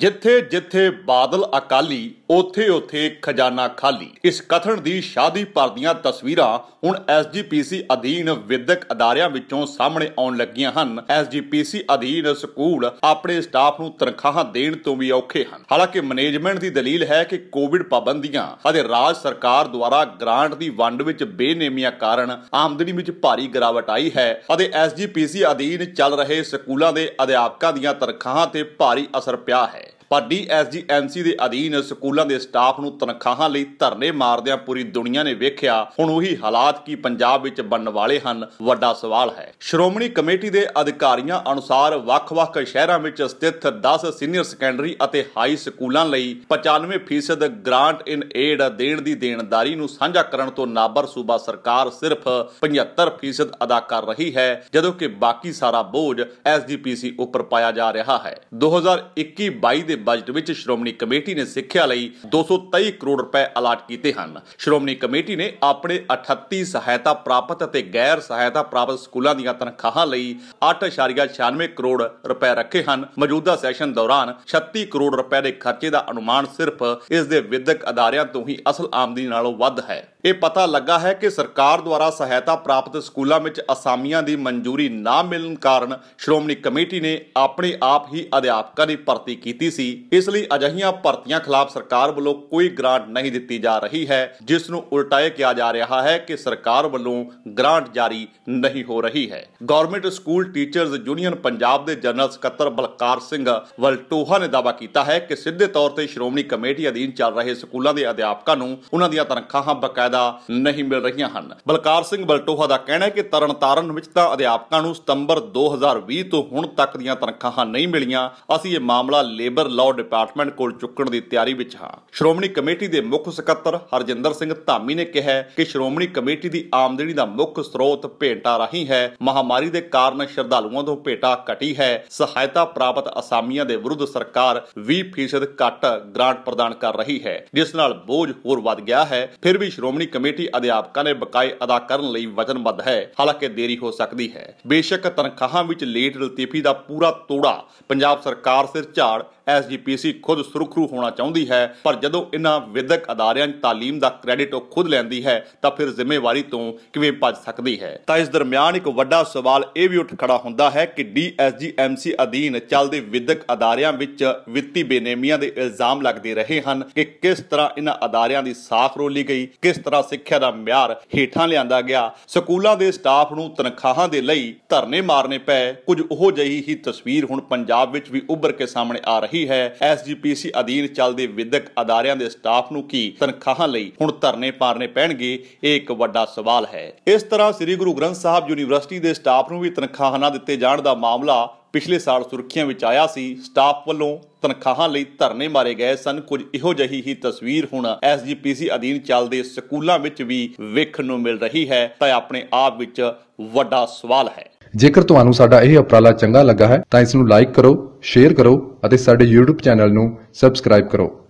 ਜਿੱਥੇ ਜਿੱਥੇ ਬਾਦਲ ਅਕਾਲੀ ਉਥੇ ਉਥੇ ਖਜ਼ਾਨਾ ਖਾਲੀ ਇਸ ਕਥਨ ਦੀ ਸ਼ਾਦੀ ਭਰ ਦੀਆਂ ਤਸਵੀਰਾਂ ਹੁਣ ਐਸਜੀਪੀਸੀ ਅਧੀਨ ਵਿਦਿਅਕ ਅਦਾਰਿਆਂ ਵਿੱਚੋਂ ਸਾਹਮਣੇ ਆਉਣ ਲੱਗੀਆਂ ਹਨ ਐਸਜੀਪੀਸੀ ਅਧੀਨ ਸਕੂਲ ਆਪਣੇ ਸਟਾਫ ਨੂੰ ਤਨਖਾਹਾਂ ਦੇਣ ਤੋਂ ਵੀ ਔਖੇ ਹਨ ਹਾਲਾਂਕਿ ਮੈਨੇਜਮੈਂਟ ਦੀ ਦਲੀਲ ਹੈ ਕਿ ਕੋਵਿਡ ਪਾਬੰਦੀਆਂ ਅਤੇ ਰਾਜ ਸਰਕਾਰ ਦੁਆਰਾ ਗ੍ਰਾਂਟ ਦੀ ਵੰਡ ਵਿੱਚ ਬੇਨੇਮੀਆਂ ਕਾਰਨ ਆਮਦਨੀ ਵਿੱਚ ਭਾਰੀ ਗਿਰਾਵਟ ਆਈ ਹੈ ਅਤੇ ਐਸਜੀਪੀਸੀ ਅਧੀਨ ਚੱਲ ਰਹੇ ਸਕੂਲਾਂ ਦੇ ਅਧਿਆਪਕਾਂ ਦੀਆਂ ਤਨਖਾਹਾਂ ਤੇ ਭਾਰੀ ਅਸਰ ਪਿਆ ਹੈ it. ਪਰ ਐਮਸੀ ਦੇ ਅਧੀਨ ਸਕੂਲਾਂ ਦੇ ਸਟਾਫ ਨੂੰ ਤਨਖਾਹਾਂ ਲਈ ਧਰਨੇ ਮਾਰਦਿਆਂ ਪੂਰੀ ਦੁਨੀਆ ਨੇ ਵੇਖਿਆ ਹੁਣ ਉਹੀ ਹਾਲਾਤ ਕੀ ਪੰਜਾਬ ਵਿੱਚ ਬਣਨ ਵਾਲੇ ਹਨ ਵੱਡਾ ਸਵਾਲ ਹੈ ਸ਼੍ਰੋਮਣੀ ਕਮੇਟੀ ਦੇ ਅਧਿਕਾਰੀਆਂ ਅਨੁਸਾਰ ਵੱਖ-ਵੱਖ ਸ਼ਹਿਰਾਂ ਵਿੱਚ ਸਥਿਤ 10 ਸੀਨੀਅਰ ਸੈਕੰਡਰੀ ਅਤੇ ਹਾਈ ਸਕੂਲਾਂ ਲਈ 95% ਗ੍ਰਾਂਟ ਇਨ ਏਡ ਦੇਣ ਦੀ ਦੇਣਦਾਰੀ ਨੂੰ ਸਾਂਝਾ ਕਰਨ ਤੋਂ ਨਾਬਰ ਸੂਬਾ ਸਰਕਾਰ ਸਿਰਫ 75% ਅਦਾ ਕਰ ਰਹੀ ਹੈ ਜਦੋਂ ਕਿ ਬਾਕੀ ਸਾਰਾ ਬੋਝ ਐਸਜੀਪੀਸੀ ਉੱਪਰ ਪਾਇਆ ਜਾ ਰਿਹਾ ਹੈ 2021-22 ਦੇ ਦੇ ਬਜਟ ਵਿੱਚ ਸ਼੍ਰੋਮਣੀ ਕਮੇਟੀ ਨੇ ਸਿੱਖਿਆ ਲਈ 223 ਕਰੋੜ ਰੁਪਏ ਅਲਾਟ ਕੀਤੇ ਹਨ ਸ਼੍ਰੋਮਣੀ ਕਮੇਟੀ ਨੇ ਆਪਣੇ 38 ਸਹਾਇਤਾ ਪ੍ਰਾਪਤ ਅਤੇ ਗੈਰ ਸਹਾਇਤਾ ਪ੍ਰਾਪਤ ਸਕੂਲਾਂ ਦੀਆਂ ਤਨਖਾਹਾਂ ਲਈ 8.96 ਕਰੋੜ ਰੁਪਏ ਰੱਖੇ ਹਨ ਮੌਜੂਦਾ ਸੈਸ਼ਨ ਦੌਰਾਨ 36 ਕਰੋੜ ਰੁਪਏ ਦੇ ਖਰਚੇ ਦਾ ਅਨੁਮਾਨ ਸਿਰਫ ਇਸ ਦੇ ਵਿਦਿਅਕ ਅਦਾਰਿਆਂ ਤੋਂ ਹੀ ਅਸਲ ਆਮਦਨੀ ਨਾਲੋਂ ਵੱਧ ਹੈ ਇਹ ਪਤਾ ਲੱਗਾ ਹੈ ਕਿ ਸਰਕਾਰ ਦੁਆਰਾ ਸਹਾਇਤਾ ਪ੍ਰਾਪਤ ਸਕੂਲਾਂ ਵਿੱਚ ਅਸਾਮੀਆਂ ਦੀ ਮਨਜ਼ੂਰੀ ਨਾ ਮਿਲਣ ਕਾਰਨ ਸ਼੍ਰੋਮਣੀ ਕਮੇਟੀ ਨੇ ਆਪਣੇ ਆਪ ਹੀ ਅਧਿਆਪਕਾਂ ਦੀ ਭਰਤੀ ਕੀਤੀ ਸੀ ਇਸ ਲਈ ਅਜਹੀਆਂ ਭਰਤੀਆਂ ਖਿਲਾਫ ਸਰਕਾਰ ਵੱਲੋਂ ਕੋਈ ਗ੍ਰਾਂਟ ਨਹੀਂ ਦਿੱਤੀ ਜਾ ਰਹੀ ਹੈ ਜਿਸ ਨੂੰ ਉਲਟਾਏ ਕਿਹਾ ਜਾ ਰਿਹਾ ਹੈ ਕਿ ਸਰਕਾਰ ਵੱਲੋਂ ਗ੍ਰਾਂਟ ਜਾਰੀ ਨਹੀਂ ਹੋ ਰਹੀ ਹੈ government school teachers union Punjab ਦੇ ਜਨਰਲ ਸਕੱਤਰ ਬਲਕਾਰ ਸਿੰਘ ਵਲਟੋਹਾ ਨੇ ਦਾਅਵਾ ਕੀਤਾ ਹੈ ਕਿ ਸਿੱਧੇ ਤੌਰ ਤੇ ਸ਼੍ਰੋਮਣੀ ਕਮੇਟੀ ਅਧੀਨ ਚੱਲ ਰਹੇ ਸਕੂਲਾਂ ਦੇ ਅਧਿਆਪਕਾਂ ਨੂੰ ਉਹਨਾਂ ਦੀਆਂ ਤਨਖਾਹਾਂ ਬਕਾਇਦਾ ਫਾਇਦਾ ਨਹੀਂ ਮਿਲ ਰਹੀਆਂ ਹਨ ਬਲਕਾਰ ਸਿੰਘ ਬਲਟੋਹਾ ਦਾ ਕਹਿਣਾ ਹੈ ਕਿ ਤਰਨਤਾਰਨ ਵਿੱਚ ਤਾਂ ਅਧਿਆਪਕਾਂ ਨੂੰ ਸਤੰਬਰ 2020 ਤੋਂ ਹੁਣ ਤੱਕ ਦੀਆਂ ਤਨਖਾਹਾਂ ਨਹੀਂ ਮਿਲੀਆਂ ਅਸੀਂ ਇਹ ਮਾਮਲਾ ਲੇਬਰ ਲਾਅ ਡਿਪਾਰਟਮੈਂਟ ਕੋਲ ਚੁੱਕਣ ਦੀ ਤਿਆਰੀ ਵਿੱਚ ਹਾਂ ਸ਼੍ਰੋਮਣੀ ਕਮੇਟੀ ਦੇ ਮੁੱਖ ਸਕੱਤਰ ਹਰਜਿੰਦਰ ਸਿੰਘ ਧਾਮੀ ਨੇ ਕਿਹਾ ਕਿ ਸ਼੍ਰੋਮਣੀ ਕਮੇਟੀ ਦੀ ਆਮਦਨੀ ਦਾ ਮੁੱਖ ਸਰੋਤ ਭੇਟਾ ਰਹੀ ਹੈ ਮਹਾਮਾਰੀ ਦੇ ਕਾਰਨ ਸ਼ਰਧਾਲੂਆਂ ਤੋਂ ਭੇਟਾ ਘਟੀ ਹੈ ਸਹਾਇਤਾ ਪ੍ਰਾਪਤ ਅਸਾਮੀਆਂ ਦੇ ਵਿਰੁੱਧ ਸਰਕਾਰ 20% ਘੱਟ ਗ੍ਰਾਂਟ ਪ੍ਰਦਾਨ ਕਰ ਰਹੀ ਹੈ ਜਿਸ ਨਾਲ ਬੋਝ ਹੋਰ ਵੱਧ ਗਿਆ ਹੈ ਫਿਰ ਵੀ ਸ਼੍ਰੋਮਣੀ ਸ਼੍ਰੋਮਣੀ ਕਮੇਟੀ ਅਧਿਆਪਕਾਂ ਨੇ ਬਕਾਏ ਅਦਾ ਕਰਨ ਲਈ ਵਚਨਬੱਧ ਹੈ ਹਾਲਾਂਕਿ ਦੇਰੀ ਹੋ ਸਕਦੀ ਹੈ ਬੇਸ਼ੱਕ ਤਨਖਾਹਾਂ ਵਿੱਚ ਲੇਟ ਲਤੀਫੀ ਦਾ ਪੂਰਾ ਤੋੜਾ ਪੰਜਾਬ ਸਰਕਾਰ ਸਿਰ ਝਾੜ ਐਸਜੀਪੀਸੀ ਖੁਦ ਸੁਰਖਰੂ ਹੋਣਾ ਚਾਹੁੰਦੀ ਹੈ ਪਰ ਜਦੋਂ ਇਹਨਾਂ ਵਿਦਿਅਕ ਅਦਾਰਿਆਂ 'ਚ تعلیم ਦਾ ਕ੍ਰੈਡਿਟ ਉਹ ਖੁਦ ਲੈਂਦੀ ਹੈ ਤਾਂ ਫਿਰ ਜ਼ਿੰਮੇਵਾਰੀ ਤੋਂ ਕਿਵੇਂ ਭੱਜ ਸਕਦੀ ਹੈ ਤਾਂ ਇਸ ਦਰਮਿਆਨ ਇੱਕ ਵੱਡਾ ਸਵਾਲ ਇਹ ਵੀ ਉੱਠ ਖੜਾ ਹੁੰਦਾ ਹੈ ਕਿ ਡੀਐਸਜੀਐਮਸੀ ਅਧੀਨ ਚੱਲਦੇ ਵਿਦਿਅਕ ਅਦਾਰਿਆਂ ਵਿੱਚ ਵਿੱਤੀ ਬੇਨੇਮੀਆਂ ਦੇ ਇਲਜ਼ਾਮ ਲੱਗਦੇ ਰਹੇ ਹਨ ਕਿ ਕਿਸ ਤਰ੍ਹਾਂ ਇਹਨਾਂ ਅਦਾਰਿਆਂ ਦੀ ਸਾਖ ਰੋਲੀ ਗਈ ਕਿਸ ਤਰ੍ਹਾਂ ਸਿੱਖਿਆ ਦਾ ਮਿਆਰ ਹੇਠਾਂ ਲਿਆਂਦਾ ਗਿਆ ਸਕੂਲਾਂ ਦੇ ਸਟਾਫ ਨੂੰ ਤਨਖਾਹਾਂ ਦੇ ਲਈ ਧਰਨੇ ਮਾਰਨੇ ਪਏ ਕੁਝ ਉਹੋ ਜਿਹੀ ਹੀ ਤਸਵੀਰ ਹੁਣ ਪੰਜਾਬ ਵਿੱਚ ਵੀ ਉੱਭਰ ਕੇ ਸਾਹਮਣੇ ਆ ਰਹੀ ਹੈ ਐਸਜੀਪੀਸੀ ਅਧੀਨ ਚੱਲਦੇ ਵਿਦਿਅਕ ਅਦਾਰਿਆਂ ਦੇ ਸਟਾਫ ਨੂੰ ਕੀ ਤਨਖਾਹਾਂ ਲਈ ਹੁਣ ਧਰਨੇ ਪਾਰਨੇ ਪੈਣਗੇ ਇਹ ਇੱਕ ਵੱਡਾ ਸਵਾਲ ਹੈ ਇਸ ਤਰ੍ਹਾਂ ਸ੍ਰੀ ਗੁਰੂ ਗ੍ਰੰਥ ਸਾਹਿਬ ਯੂਨੀਵਰਸਿਟੀ ਦੇ ਸਟਾਫ ਨੂੰ ਵੀ ਤਨਖਾਹਾਂ ਨਾ ਦਿੱਤੇ ਜਾਣ ਦਾ ਮਾਮਲਾ ਪਿਛਲੇ ਸਾਲ ਸੁਰਖੀਆਂ ਵਿੱਚ ਆਇਆ ਸੀ ਸਟਾਫ ਵੱਲੋਂ ਤਨਖਾਹਾਂ ਲਈ ਧਰਨੇ ਮਾਰੇ ਗਏ ਸਨ ਕੁਝ ਇਹੋ ਜਿਹੀ ਹੀ ਤਸਵੀਰ ਹੁਣ ਐਸਜੀਪੀਸੀ ਅਧੀਨ ਚੱਲਦੇ ਸਕੂਲਾਂ ਵਿੱਚ ਵੀ ਵੇਖਣ ਨੂੰ ਮਿਲ ਰਹੀ ਹੈ ਤਾਂ ਆਪਣੇ ਆਪ ਵਿੱਚ ਵੱਡਾ ਸਵਾਲ ਹੈ ਜੇਕਰ ਤੁਹਾਨੂੰ ਸਾਡਾ ਇਹ ਉਪਰਾਲਾ ਚੰਗਾ ਲੱਗਾ ਹੈ ਤਾਂ ਇਸ ਨੂੰ ਲਾਈਕ ਕਰੋ ਸ਼ੇਅਰ ਕਰੋ ਅਤੇ ਸਾਡੇ YouTube ਚੈਨਲ ਨੂੰ ਸਬਸਕ੍ਰਾਈਬ ਕਰੋ